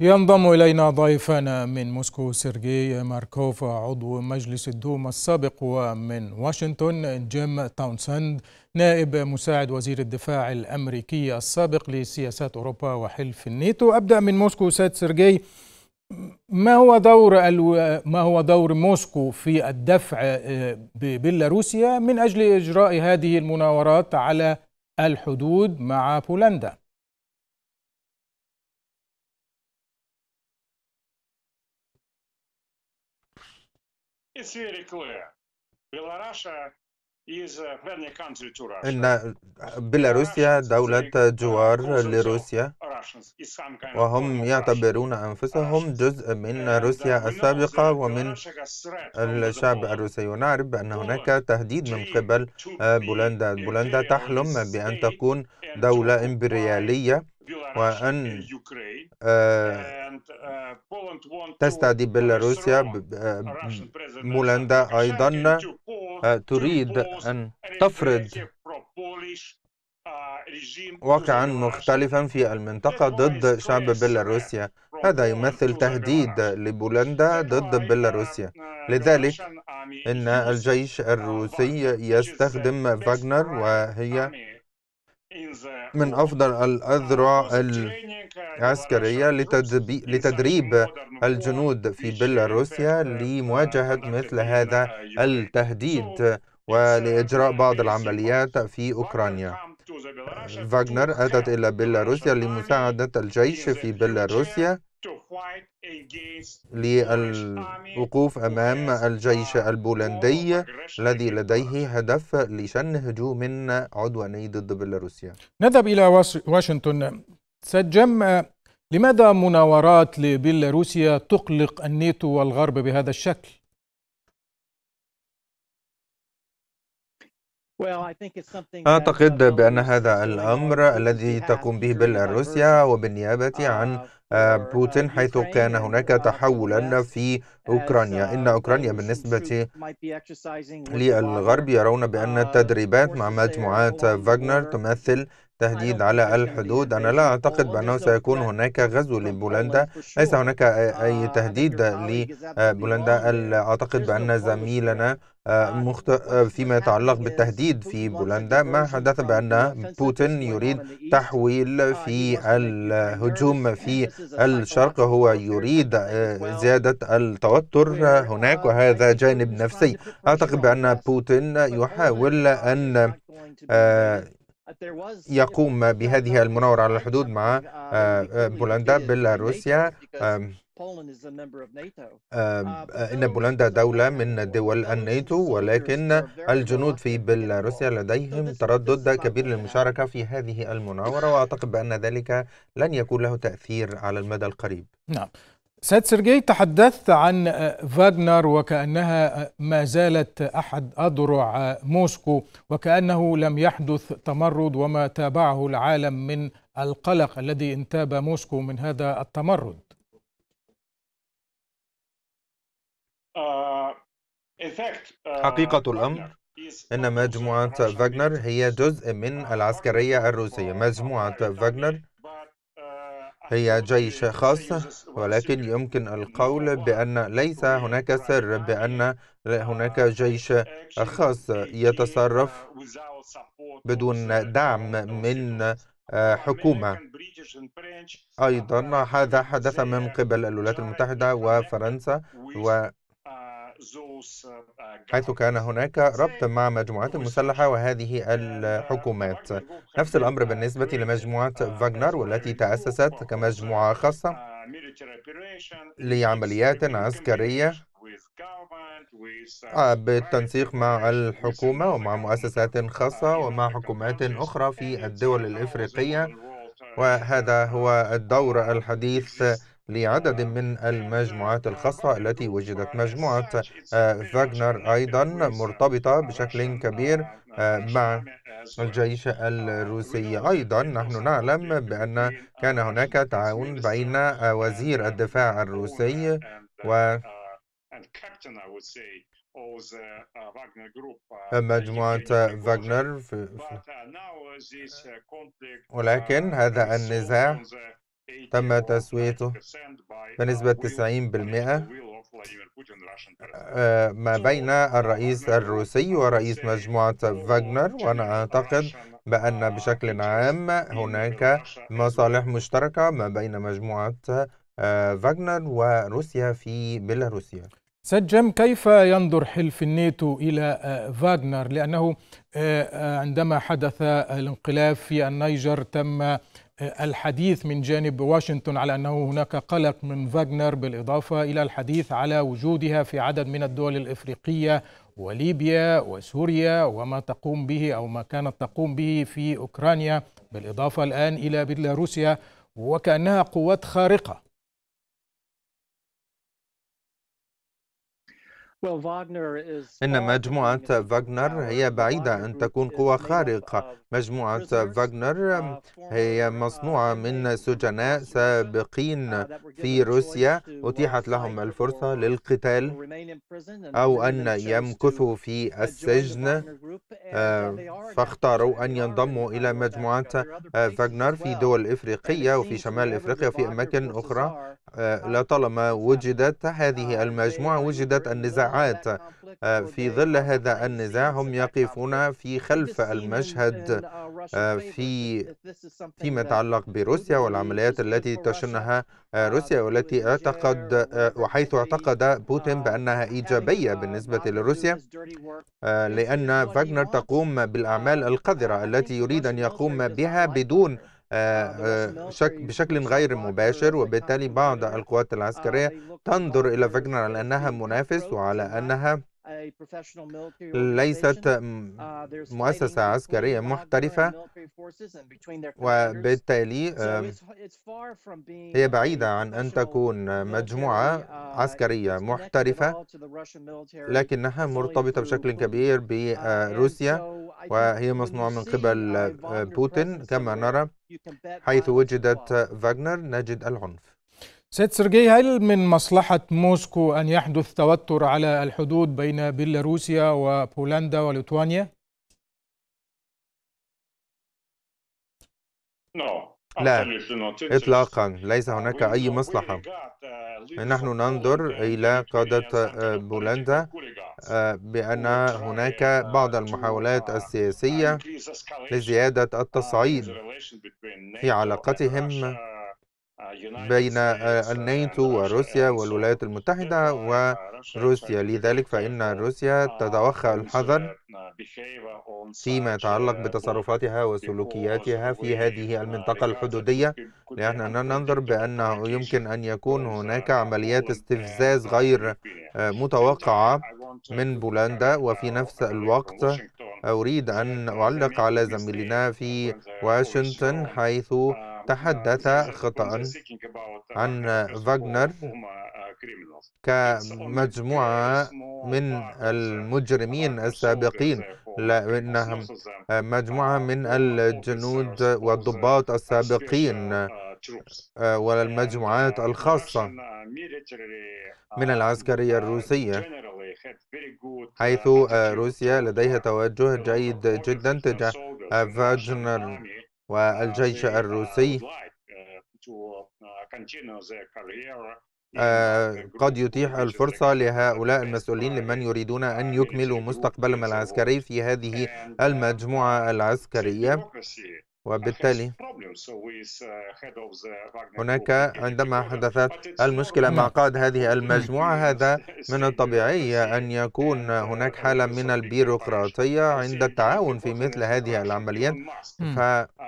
ينضم إلينا ضيفنا من موسكو سيرجي ماركوف عضو مجلس الدوما السابق ومن واشنطن جيم تاونسند نائب مساعد وزير الدفاع الأمريكي السابق لسياسات أوروبا وحلف الناتو أبدأ من موسكو سيد سيرجي ما هو دور الو... ما هو دور موسكو في الدفع آه، ببيلاروسيا من أجل إجراء هذه المناورات على الحدود مع بولندا؟ إن بيلاروسيا دولة جوار لروسيا وهم يعتبرون أنفسهم جزء من uh, روسيا السابقة ومن الشعب الروسي ونعرف بأن هناك تهديد من قبل آه، بولندا بولندا تحلم بأن تكون دولة إمبريالية وأن آه، آه، تستعدي بيلاروسيا بولندا آه، أيضا تريد أن تفرض واقعا مختلفا في المنطقة ضد شعب بيلاروسيا هذا يمثل تهديد لبولندا ضد uh, بيلاروسيا uh, لذلك إن الجيش uh, الروسي يستخدم فاغنر وهي من أفضل الأذرع العسكرية لتدريب الجنود في بيلاروسيا لمواجهة مثل هذا التهديد ولإجراء بعض العمليات في أوكرانيا فاغنر أتت إلى بيلاروسيا لمساعدة الجيش في بيلاروسيا للوقوف أمام الجيش البولندي الذي لديه هدف لشن هجوم عدواني ضد بيلاروسيا نذهب إلى واشنطن سجم لماذا مناورات لبيلاروسيا تقلق الناتو والغرب بهذا الشكل؟ أعتقد uh, بأن هذا الأمر الذي تقوم به بيلاروسيا وبالنيابة عن uh, بوتين حيث كان هناك تحولا في أوكرانيا إن أوكرانيا بالنسبة للغرب يرون بأن التدريبات مع مجموعات فاغنر تمثل تهديد على الحدود أنا لا أعتقد بأنه سيكون هناك غزو لبولندا ليس هناك أي تهديد لبولندا أعتقد بأن زميلنا مخت... فيما يتعلق بالتهديد في بولندا ما حدث بأن بوتين يريد تحويل في الهجوم في الشرق هو يريد آه، زيادة التوتر هناك وهذا جانب نفسي أعتقد بأن بوتين يحاول أن آه، يقوم بهذه المناورة على الحدود مع آه، بولندا بالروسيا Uh, آه، إن بولندا دولة من دول الناتو ولكن الجنود في بيلاروسيا لديهم تردد كبير للمشاركة في هذه المناورة وأعتقد بأن ذلك لن يكون له تأثير على المدى القريب نعم سيد سيرجي تحدثت عن آه، فاغنر وكأنها آه، ما زالت أحد أذرع موسكو وكأنه لم يحدث تمرد وما تابعه العالم من القلق الذي انتاب موسكو من هذا التمرد Uh, uh, حقيقة الأمر أن مجموعة فاغنر هي جزء من العسكرية الروسية مجموعة فاغنر uh, هي جيش خاص ولكن يمكن القول بأن ليس هناك سر بأن هناك جيش خاص يتصرف بدون دعم من آه، حكومة أيضا هذا حدث من قبل الولايات المتحدة وفرنسا و آه، حيث كان هناك ربط مع مجموعات مسلحة وهذه آه، الحكومات نفس الأمر بالنسبة لمجموعة آه، فاغنر والتي تأسست كمجموعة خاصة لعمليات عسكرية بالتنسيق مع الحكومة ومع مؤسسات uh, خاصة ومع حكومات أخرى في الدول الإفريقية وهذا هو uh, الدور الحديث لعدد من المجموعات الخاصة التي وجدت مجموعة فاغنر آه، أيضا مرتبطة بشكل كبير آه، مع الجيش الروسي أيضا نحن نعلم بأن كان هناك تعاون بين آه، وزير الدفاع الروسي و مجموعة فاغنر ولكن هذا النزاع تم تسويته بنسبة 90% آه، ما بين الرئيس الروسي ورئيس مجموعة فاغنر وأنا أعتقد بأن بشكل عام هناك مصالح مشتركة ما بين مجموعة فاغنر آه، وروسيا في بيلاروسيا سيد جيم كيف ينظر حلف الناتو إلى فاغنر آه، لأنه عندما حدث الانقلاب في النيجر تم الحديث من جانب واشنطن على أنه هناك قلق من فاغنر بالإضافة إلى الحديث على وجودها في عدد من الدول الإفريقية وليبيا وسوريا وما تقوم به أو ما كانت تقوم به في أوكرانيا بالإضافة الآن إلى بيلاروسيا وكأنها قوات خارقة إن مجموعة فاغنر هي بعيدة أن تكون قوى خارقة مجموعة فاغنر uh, هي uh, مصنوعة من سجناء uh, سابقين في روسيا أتيحت لهم الفرصة للقتال أو أن يمكثوا في السجن آه، فاختاروا أن ينضموا إلى مجموعة فاغنر آه، في دول إفريقية وفي شمال إفريقيا وفي أماكن أخرى آه، لطالما وجدت هذه المجموعة وجدت النزاعات آه، في ظل هذا النزاع هم يقفون في خلف المشهد آه، في فيما يتعلق بروسيا والعمليات التي تشنها روسيا والتي اعتقد وحيث اعتقد بوتين بأنها إيجابية بالنسبة لروسيا لأن فاغنر تقوم بالأعمال القذرة التي يريد أن يقوم بها بدون آه، آه، بشكل غير مباشر وبالتالي بعض القوات العسكرية آه، تنظر إلى فاجنر على أنها منافس وعلى أنها ليست uh, مؤسسة عسكرية محترفة وبالتالي هي بعيدة عن أن تكون مجموعة uh, عسكرية محترفة لكنها مرتبطة بشكل كبير uh, بروسيا وهي مصنوعة من قبل آه، بوتين كما نرى حيث وجدت فاغنر نجد العنف سيد سيرجي هل من مصلحة موسكو أن يحدث توتر على الحدود بين بيلاروسيا وبولندا وليتوانيا؟ لا إطلاقا ليس هناك أي مصلحة uh, نحن ننظر إلى قادة بولندا بأن هناك بعض المحاولات السياسية لزيادة uh, التصعيد في علاقتهم بين آه، الناتو وروسيا والولايات المتحدة وروسيا لذلك فإن آه، روسيا تتوخى آه، الحذر فيما يتعلق بتصرفاتها وسلوكياتها في هذه المنطقة الحدودية لأننا ننظر بأنه يمكن أن يكون هناك عمليات استفزاز غير متوقعة من بولندا وفي نفس الوقت أريد أن أعلق على زميلنا في واشنطن حيث uh, تحدث خطأ عن فاغنر uh, كمجموعة من المجرمين السابقين لأنهم آه، مجموعة من الجنود uh, والضباط السابقين uh, آه، والمجموعات الخاصة من العسكرية الروسية حيث آه، روسيا لديها توجه جيد جدا تجاه فاجنر والجيش آه، الروسي آه، يعني آه، قد يتيح الفرصة لهؤلاء المسؤولين لمن يريدون أن يعني يكملوا مستقبلهم العسكري في هذه المجموعة العسكرية وبالتالي uh, هناك عندما حدثت المشكلة مع قائد هذه المجموعة هذا من الطبيعي أن يكون هناك حالة من البيروقراطية عند التعاون في مثل هذه uh, العمليات um, uh,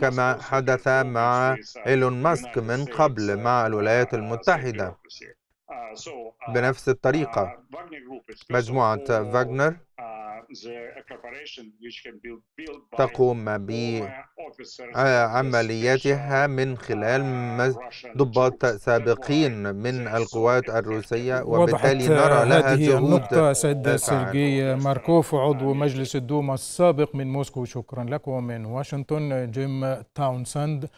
كما حدث مع إيلون ماسك من قبل مع الولايات المتحدة آه، آه، بنفس الطريقة آه، مجموعة فاغنر تقوم بعملياتها من خلال ضباط سابقين من القوات الروسية وبالتالي نرى لها هذه النقطة سيد سيرجي ماركوف عضو مجلس الدوما السابق من موسكو شكرا لكم من واشنطن جيم تاونسند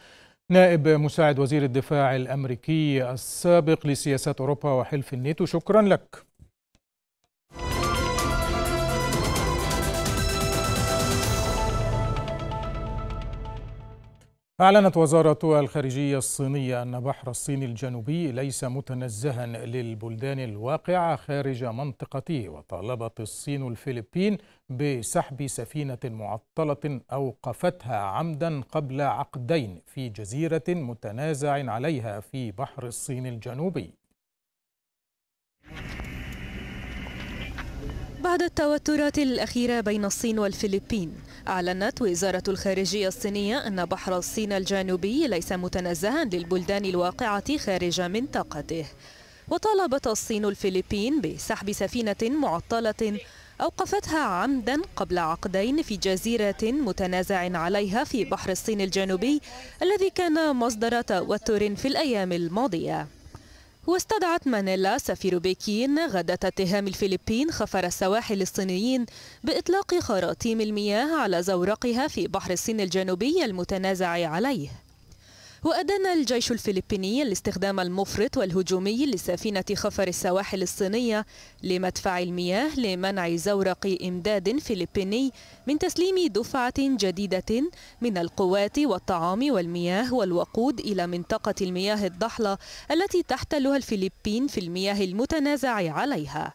نائب مساعد وزير الدفاع الأمريكي السابق لسياسات أوروبا وحلف الناتو شكرا لك أعلنت وزارة الخارجية الصينية أن بحر الصين الجنوبي ليس متنزها للبلدان الواقعة خارج منطقته وطالبت الصين الفلبين بسحب سفينة معطلة أوقفتها عمدا قبل عقدين في جزيرة متنازع عليها في بحر الصين الجنوبي بعد التوترات الأخيرة بين الصين والفلبين أعلنت وزارة الخارجية الصينية أن بحر الصين الجنوبي ليس متنزها للبلدان الواقعة خارج منطقته وطالبت الصين الفلبين بسحب سفينة معطلة أوقفتها عمدا قبل عقدين في جزيرة متنازع عليها في بحر الصين الجنوبي الذي كان مصدر توتر في الأيام الماضية واستدعت مانيلا سفير بكين غدة اتهام الفلبين خفر السواحل الصينيين بإطلاق خراطيم المياه على زورقها في بحر الصين الجنوبي المتنازع عليه وأدان الجيش الفلبيني الاستخدام المفرط والهجومي لسفينة خفر السواحل الصينية لمدفع المياه لمنع زورق إمداد فلبيني من تسليم دفعة جديدة من القوات والطعام والمياه والوقود إلى منطقة المياه الضحلة التي تحتلها الفلبين في المياه المتنازع عليها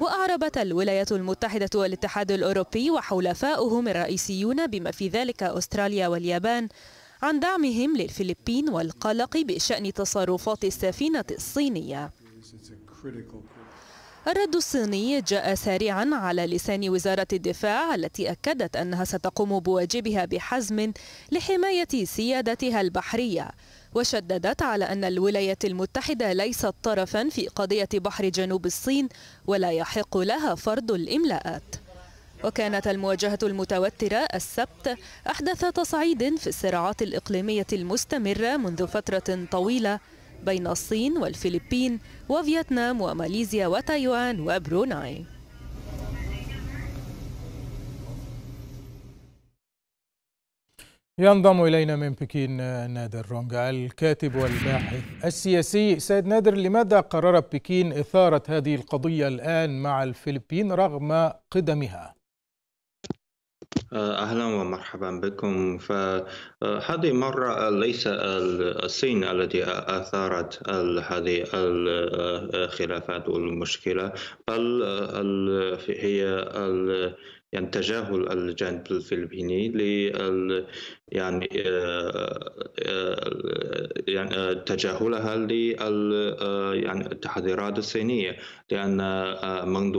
وأعربت الولايات المتحدة والاتحاد الأوروبي وحلفاؤهم الرئيسيون بما في ذلك أستراليا واليابان عن دعمهم للفلبين والقلق بشأن تصرفات السفينة الصينية الرد الصيني جاء سريعا على لسان وزارة الدفاع التي أكدت أنها ستقوم بواجبها بحزم لحماية سيادتها البحرية وشددت على أن الولايات المتحدة ليست طرفا في قضية بحر جنوب الصين ولا يحق لها فرض الإملاءات وكانت المواجهة المتوترة السبت أحدث تصعيد في الصراعات الإقليمية المستمرة منذ فترة طويلة بين الصين والفلبين وفيتنام وماليزيا وتايوان وبروناي ينضم إلينا من بكين نادر رونجا الكاتب والباحث السياسي سيد نادر لماذا قررت بكين إثارة هذه القضية الآن مع الفلبين رغم قدمها؟ آه، أهلا ومرحبا بكم فهذه آه، مرة آه، ليس الصين التي أثارت هذه الخلافات والمشكلة بل هي يعني تجاهل الجانب الفلبيني لل يعني يعني تجاهلها لل يعني التحذيرات الصينية لأن منذ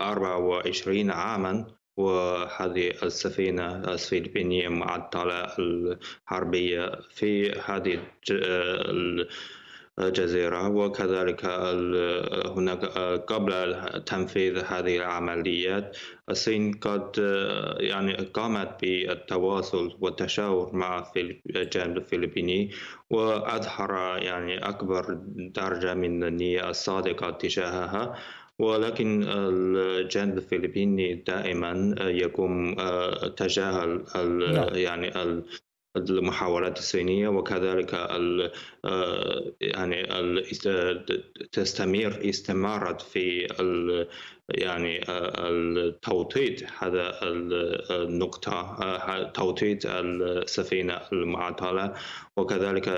24 عاما وهذه السفينة الفلبينية بنيم معطلة الحربية في هذه آه، الجزيرة وكذلك هناك آه، قبل تنفيذ هذه العمليات الصين قد آه، يعني قامت بالتواصل والتشاور مع الجانب الفلبيني وأظهر يعني أكبر درجة من النية الصادقة تجاهها ولكن الجانب الفلبيني دائما يقوم تجاهل نعم. يعني المحاولات الصينيه وكذلك آه، يعني تستمر استمرت في يعني آه، التوطيد هذا النقطة آه، توطيد السفينة المعطلة وكذلك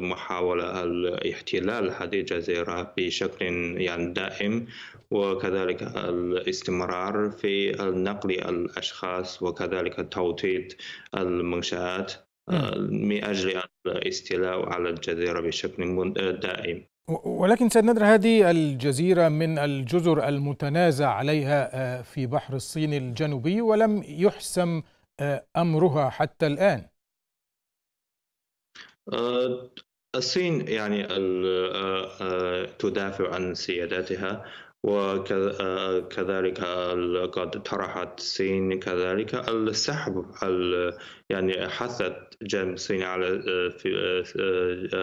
محاولة الاحتلال هذه الجزيرة بشكل يعني دائم وكذلك الاستمرار في نقل الأشخاص وكذلك توطيد المنشآت من أجل الاستيلاء على الجزيرة بشكل دائم ولكن سيد نادر هذه الجزيرة من الجزر المتنازع عليها آه، في بحر الصين الجنوبي ولم يحسم آه، أمرها حتى الآن آه، الصين يعني تدافع عن سياداتها وكذلك آه، قد طرحت الصين كذلك السحب يعني حثت جانب الصين على آه، آه،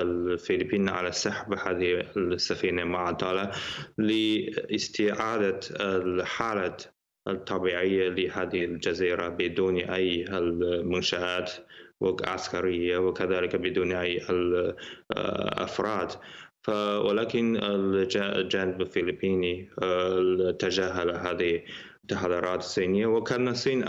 الفلبين على سحب هذه السفينة المعطلة لاستعادة الحالة الطبيعية لهذه الجزيرة بدون أي المنشآت عسكرية وكذلك بدون أي الأفراد ولكن الجانب الفلبيني تجاهل هذه التحضيرات الصينية وكان الصين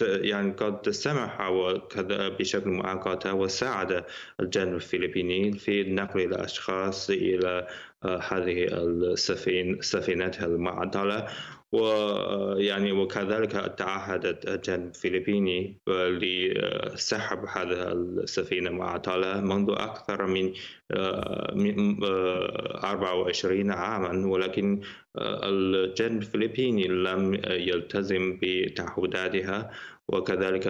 يعني قد سمح وكذا بشكل مؤقت وساعد الجانب الفلبيني في نقل الأشخاص إلى هذه السفينة المعطلة ويعني وكذلك تعهدت الجانب الفلبيني لسحب هذه السفينة معطلة منذ أكثر من 24 آه، آه، عاما ولكن آه، الجانب الفلبيني لم يلتزم بتعهداتها وكذلك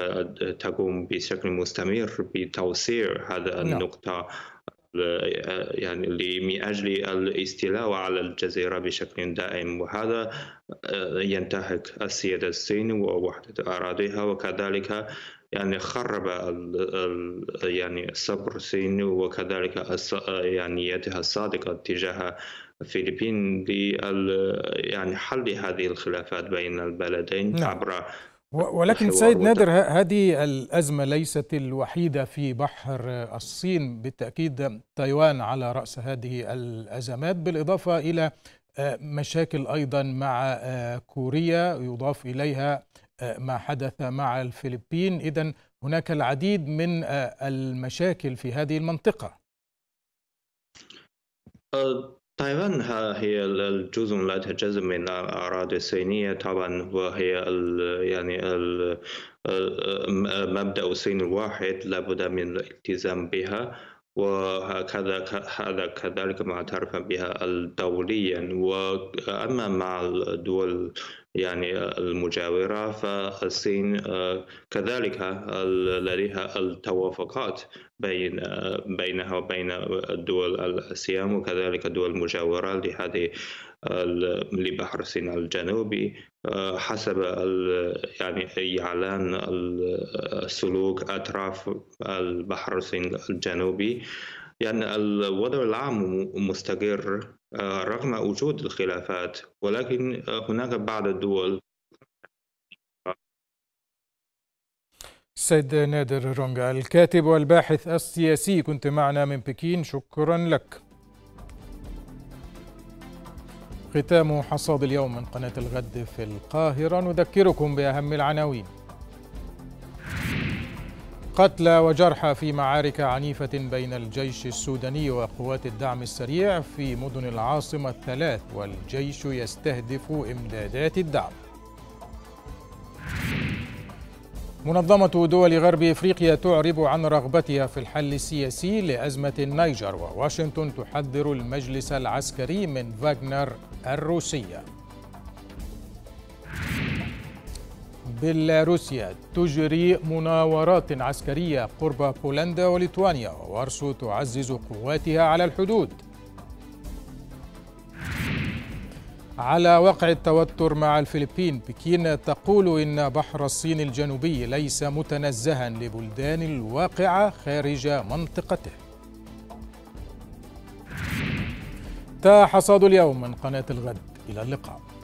تقوم بشكل مستمر بتوسيع هذا نعم. النقطة آه، يعني من أجل الاستيلاء على الجزيرة بشكل دائم وهذا آه، ينتهك السيادة الصين ووحدة أراضيها وكذلك يعني خرب يعني صبر الصين وكذلك يعني يدها الصادقة تجاه الفلبين لحل يعني هذه الخلافات بين البلدين نعم. عبر ولكن سيد نادر هذه الأزمة ليست الوحيدة في بحر الصين بالتأكيد تايوان على رأس هذه الأزمات بالإضافة إلى آه، مشاكل أيضا مع آه، كوريا يضاف إليها آه، ما حدث مع الفلبين إذا هناك العديد من المشاكل في هذه المنطقة تايوان هي الجزء لا تجزء من الأراضي الصينية طبعا وهي الـ يعني الـ مبدأ الصين الواحد لابد من الالتزام بها وهكذا هذا كذلك معترف بها دوليا وأما مع الدول يعني المجاورة فالصين آه، كذلك آه، لديها التوافقات بين آه، بينها وبين الدول الأسيام وكذلك الدول المجاورة لهذه لبحر الصين الجنوبي حسب يعني إعلان السلوك أطراف البحر الصين الجنوبي يعني الوضع العام مستقر آه، رغم وجود الخلافات ولكن آه، هناك بعض الدول سيد نادر رونغا الكاتب والباحث السياسي كنت معنا من بكين شكرا لك ختام حصاد اليوم من قناة الغد في القاهرة نذكركم بأهم العناوين قتلى وجرحى في معارك عنيفة بين الجيش السوداني وقوات الدعم السريع في مدن العاصمة الثلاث والجيش يستهدف إمدادات الدعم منظمة دول غرب إفريقيا تعرب عن رغبتها في الحل السياسي لأزمة النيجر وواشنطن تحذر المجلس العسكري من فاغنر الروسية بيلاروسيا تجري مناورات عسكرية قرب بولندا وليتوانيا وارسو تعزز قواتها على الحدود على وقع التوتر مع الفلبين بكين تقول إن بحر الصين الجنوبي ليس متنزها لبلدان الواقعة خارج منطقته تاح حصاد اليوم من قناة الغد إلى اللقاء